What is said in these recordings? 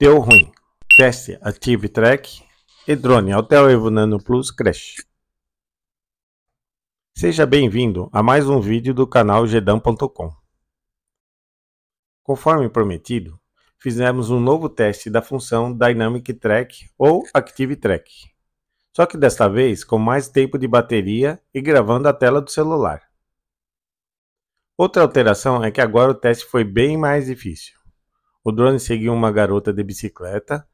Deu ruim. Teste Active Track e drone Hotel Evo Nano Plus Crash. Seja bem-vindo a mais um vídeo do canal gedam.com. Conforme prometido, fizemos um novo teste da função Dynamic Track ou Active Track. Só que desta vez com mais tempo de bateria e gravando a tela do celular. Outra alteração é que agora o teste foi bem mais difícil. O drone seguiu uma garota de bicicleta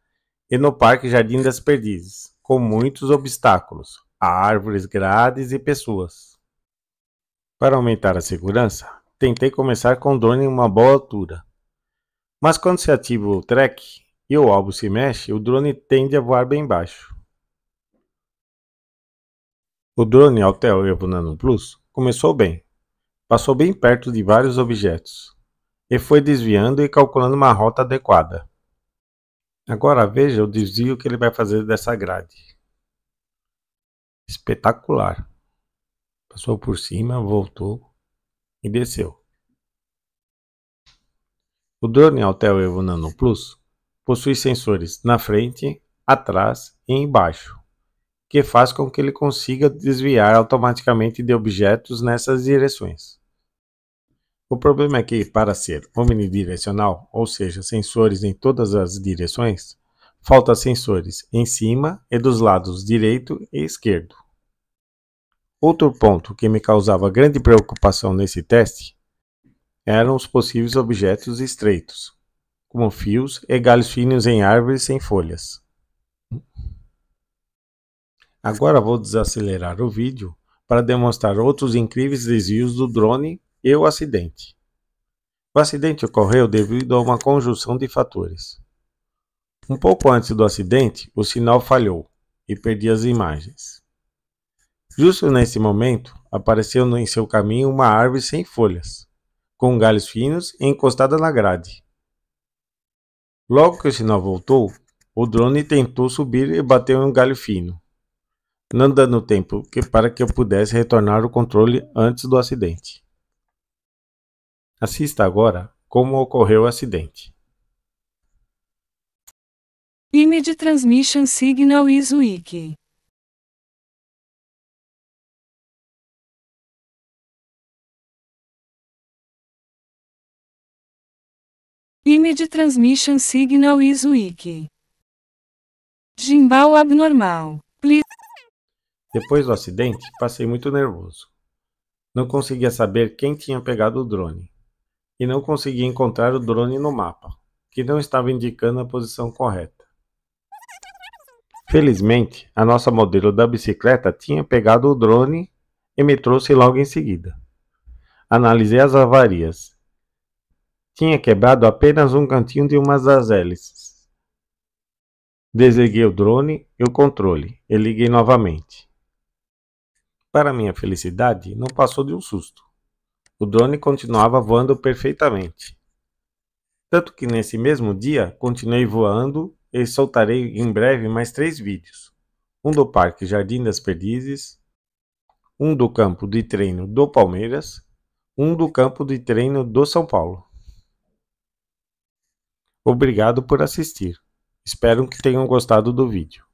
e no Parque Jardim das Perdizes, com muitos obstáculos, árvores, grades e pessoas. Para aumentar a segurança, tentei começar com o drone em uma boa altura. Mas quando se ativa o track e o alvo se mexe, o drone tende a voar bem baixo. O drone Altel Evo Nano Plus começou bem. Passou bem perto de vários objetos, e foi desviando e calculando uma rota adequada. Agora veja o desvio que ele vai fazer dessa grade. Espetacular. Passou por cima, voltou e desceu. O drone Altel Evo Nano Plus possui sensores na frente, atrás e embaixo, que faz com que ele consiga desviar automaticamente de objetos nessas direções. O problema é que, para ser omnidirecional, ou seja, sensores em todas as direções, falta sensores em cima e dos lados direito e esquerdo. Outro ponto que me causava grande preocupação nesse teste eram os possíveis objetos estreitos, como fios e galhos finos em árvores sem folhas. Agora vou desacelerar o vídeo para demonstrar outros incríveis desvios do drone e o acidente. O acidente ocorreu devido a uma conjunção de fatores. Um pouco antes do acidente, o sinal falhou e perdi as imagens. Justo nesse momento, apareceu em seu caminho uma árvore sem folhas, com galhos finos e encostada na grade. Logo que o sinal voltou, o drone tentou subir e bateu em um galho fino, não dando tempo que para que eu pudesse retornar o controle antes do acidente. Assista agora como ocorreu o acidente. Image transmission signal is weak. Image transmission signal is weak. Gimbal abnormal. Please. Depois do acidente, passei muito nervoso. Não conseguia saber quem tinha pegado o drone e não conseguia encontrar o drone no mapa, que não estava indicando a posição correta. Felizmente, a nossa modelo da bicicleta tinha pegado o drone e me trouxe logo em seguida. Analisei as avarias. Tinha quebrado apenas um cantinho de uma das hélices. Desliguei o drone e o controle e liguei novamente. Para minha felicidade, não passou de um susto. O drone continuava voando perfeitamente. Tanto que nesse mesmo dia continuei voando e soltarei em breve mais três vídeos: um do Parque Jardim das Perdizes, um do campo de treino do Palmeiras, um do campo de treino do São Paulo. Obrigado por assistir. Espero que tenham gostado do vídeo.